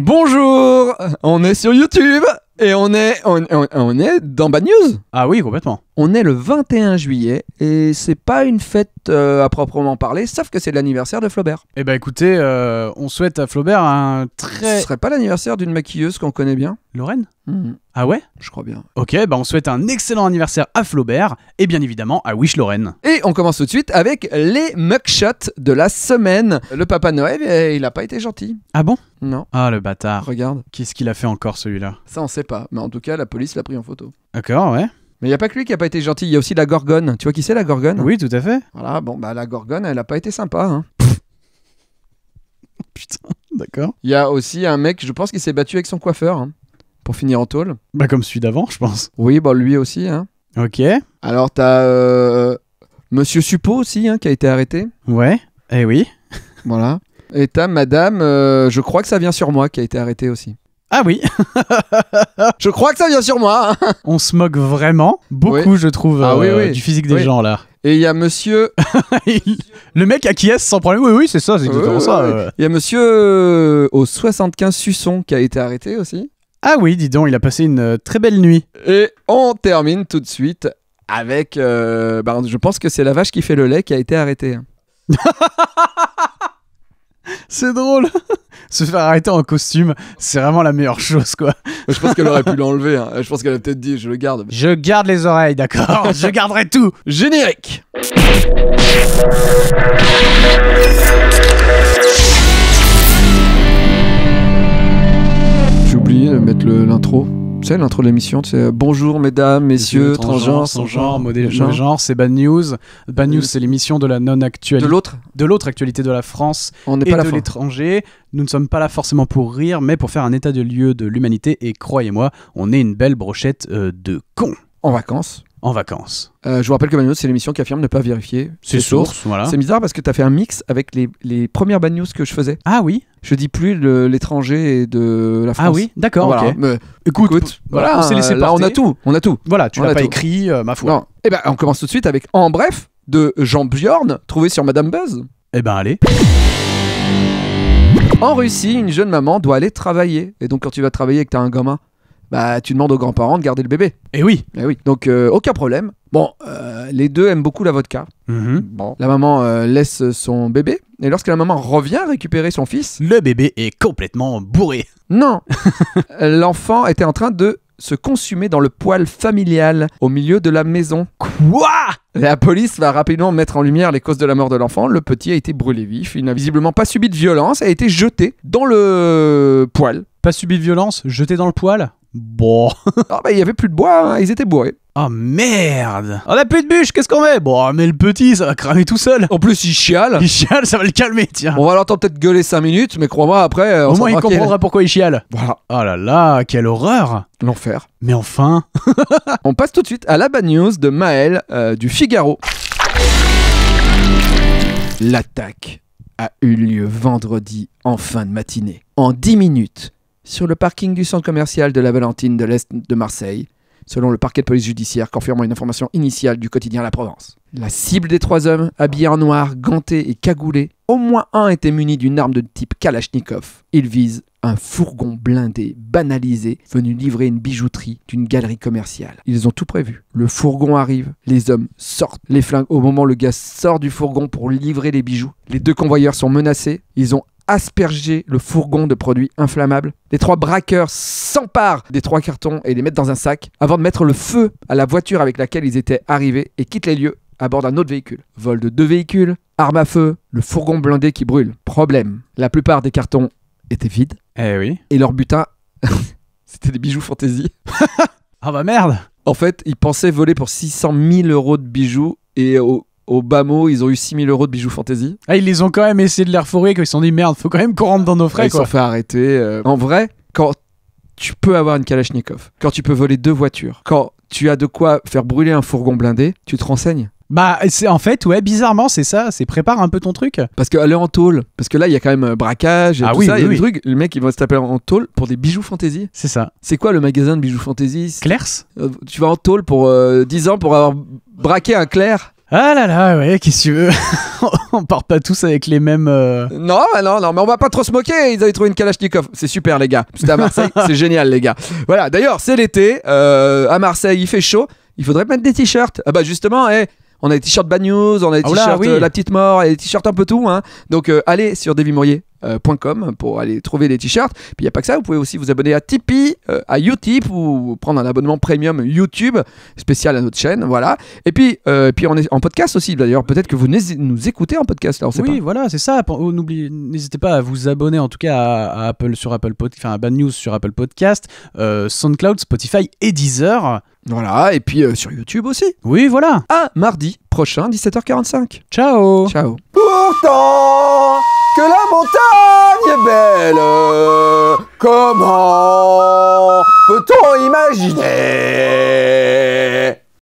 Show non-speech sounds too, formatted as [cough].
Bonjour, on est sur YouTube et on est on, est dans Bad News. Ah oui, complètement. On est le 21 juillet et c'est pas une fête euh, à proprement parler, sauf que c'est l'anniversaire de Flaubert. Eh ben écoutez, euh, on souhaite à Flaubert un très. Ce serait pas l'anniversaire d'une maquilleuse qu'on connaît bien Lorraine hmm. Ah ouais Je crois bien. Ok, bah on souhaite un excellent anniversaire à Flaubert et bien évidemment à Wish Lorraine. Et on commence tout de suite avec les mugshots de la semaine. Le Papa Noël, eh, il a pas été gentil. Ah bon Non. Ah le bâtard. Regarde. Qu'est-ce qu'il a fait encore celui-là Ça on sait pas, mais en tout cas la police l'a pris en photo. D'accord, ouais. Mais il n'y a pas que lui qui n'a pas été gentil, il y a aussi la Gorgone. Tu vois qui c'est la Gorgone Oui, tout à fait. Voilà, bon, bah la Gorgone, elle n'a pas été sympa. Hein. [laughs] Putain, d'accord. Il y a aussi un mec, je pense qu'il s'est battu avec son coiffeur, hein, pour finir en tôle. Bah comme celui d'avant, je pense. Oui, bah lui aussi. Hein. Ok. Alors t'as as euh, Monsieur Suppo aussi, hein, qui a été arrêté. Ouais, eh oui. voilà. Et t'as Madame, euh, je crois que ça vient sur moi, qui a été arrêtée aussi. Ah oui [laughs] Je crois que ça vient sur moi hein. On se moque vraiment beaucoup, je trouve, ah euh, du physique des gens là. Et il y a monsieur. [laughs] Le mec acquiesce sans problème. Oui, oui, c'est ça, c'est exactement ça. Euh. Il y a monsieur euh, au 75 Susson qui a été arrêté aussi. Ah oui, dis donc, il a passé une très belle nuit. Et on termine tout de suite avec. Bah, je pense que c'est la vache qui fait le lait qui a été arrêtée. Hein. [laughs] c'est drôle se faire arrêter en costume, c'est vraiment la meilleure chose, quoi. Je pense qu'elle aurait pu l'enlever. Hein. Je pense qu'elle a peut-être dit, je le garde. Je garde les oreilles, d'accord. [laughs] je garderai tout. Générique. entre l'intro de l'émission, euh, bonjour mesdames, messieurs, transgenres, transgenres c'est Bad News. Bad News, euh, c'est l'émission de la non-actualité. De l'autre De l'autre actualité de la France On et pas de l'étranger. Nous ne sommes pas là forcément pour rire, mais pour faire un état de lieu de l'humanité. Et croyez-moi, on est une belle brochette euh, de cons. En vacances en vacances. Euh, je vous rappelle que Bad c'est l'émission qui affirme ne pas vérifier ses, sources. Voilà. C'est bizarre parce que tu as fait un mix avec les, premières Bad News que je faisais. Ah oui Je dis plus l'étranger et de la France. Ah oui, d'accord. écoute, on s'est laissé Là, on a tout. On a tout. Voilà, tu n'as pas écrit, euh, ma foi. Eh ben, on commence tout de suite avec En bref de Jean Bjorn, trouvé sur Madame Buzz. Eh ben, allez. En Russie, une jeune maman doit aller travailler. Et donc, quand tu vas travailler et que tu as un gamin bah tu demandes aux grands-parents de garder le bébé. Et eh oui. Et eh oui. Donc euh, aucun problème. Bon, euh, les deux aiment beaucoup la vodka. Mhm. Bon. La maman euh, laisse son bébé et lorsque la maman revient récupérer son fils, le bébé est complètement bourré. Non. [laughs] L'enfant était en train de se consumer dans le poêle familial au milieu de la maison. Quoi La police va rapidement mettre en lumière les causes de la mort de l'enfant. Le petit a été brûlé vif, il n'a visiblement pas subi de violence, a été jeté dans le poêle. Pas subi de violence, jeté dans le poêle Bon. ah bah il y avait plus de bois, hein. ils étaient bourrés. Oh merde On a plus de bûches, qu'est-ce qu'on met Bon, mais le petit, ça va cramer tout seul. En plus, il chiale. Il chiale, ça va le calmer, tiens. On va l'entendre peut-être gueuler 5 minutes, mais crois-moi, après... Euh, Au moins, il comprendra pourquoi il chiale. Voilà. Oh là là, quelle horreur L'enfer. Mais enfin [laughs] On passe tout de suite à la bad news de Maël euh, du Figaro. L'attaque a eu lieu vendredi en fin de matinée. En 10 minutes, sur le parking du centre commercial de la Valentine de l'Est de Marseille, selon le parquet de police judiciaire confirmant une information initiale du quotidien La Provence. La cible des trois hommes, habillés en noir, gantés et cagoulés, au moins un était muni d'une arme de type Kalachnikov. Ils visent un fourgon blindé, banalisé, venu livrer une bijouterie d'une galerie commerciale. Ils ont tout prévu. Le fourgon arrive, les hommes sortent les flingues au moment où le gars sort du fourgon pour livrer les bijoux. Les deux convoyeurs sont menacés, ils ont asperger le fourgon de produits inflammables. Les trois braqueurs s'emparent des trois cartons et les mettent dans un sac avant de mettre le feu à la voiture avec laquelle ils étaient arrivés et quittent les lieux à bord d'un autre véhicule. Vol de deux véhicules, arme à feu, le fourgon blindé qui brûle. Problème, la plupart des cartons étaient vides. Eh oui. Et leur butin, [laughs] c'était des bijoux fantaisie. [laughs] ah bah merde En fait, ils pensaient voler pour 600 000 euros de bijoux et au, au bas mot, ils ont eu 6000 euros de bijoux fantasy. Ah, ils les ont quand même essayé de les quand qu'ils se sont dit merde, faut quand même qu'on rentre dans nos frais. ils se sont fait arrêter. Euh. En vrai, quand tu peux avoir une Kalachnikov, quand tu peux voler deux voitures, quand tu as de quoi faire brûler un fourgon blindé, tu te renseignes. Bah, c'est en fait, ouais, bizarrement, c'est ça, c'est prépare un peu ton truc. Parce que aller en tôle, parce que là, il y a quand même euh, braquage et ah tout oui, ça, il y le mec, il va se taper en tôle pour des bijoux fantasy. C'est ça. C'est quoi le magasin de bijoux fantasy Clairs euh, Tu vas en tôle pour 10 ans pour avoir braqué un clair ah là là, ouais, qu'est-ce que tu veux [laughs] On part pas tous avec les mêmes. Euh, non, bah non, non, mais on va pas trop se moquer. Ils avaient trouvé une Kalachnikov. C'est super, les gars. C'était à Marseille, [laughs] c'est génial, les gars. Voilà, d'ailleurs, c'est l'été. Euh, à Marseille, il fait chaud. Il faudrait mettre des t-shirts. Ah bah, justement, eh, On a des t-shirts Bad News, on a des ah t-shirts euh, La Petite Mort, et des t-shirts un peu tout. Hein. Donc allez sur David Mourier euh, pour aller trouver des t-shirts. Puis il n'y a pas que ça, vous pouvez aussi vous abonner à Tipeee, euh, à Utip ou prendre un abonnement premium YouTube spécial à notre chaîne. Voilà. Et puis, euh, puis on est en podcast aussi d'ailleurs. Peut-être que vous nous écoutez en podcast. oui, pas. voilà, c'est ça. Oh, n'hésitez pas à vous abonner en tout cas à, Apple sur Apple Podcast, enfin à Bad News sur Apple Podcast, SoundCloud, Spotify et Deezer. Voilà, et puis sur YouTube aussi. Oui, voilà. À mardi prochain, 17h45. Ciao. Ciao. Pourtant, que la Comment peut-on imaginer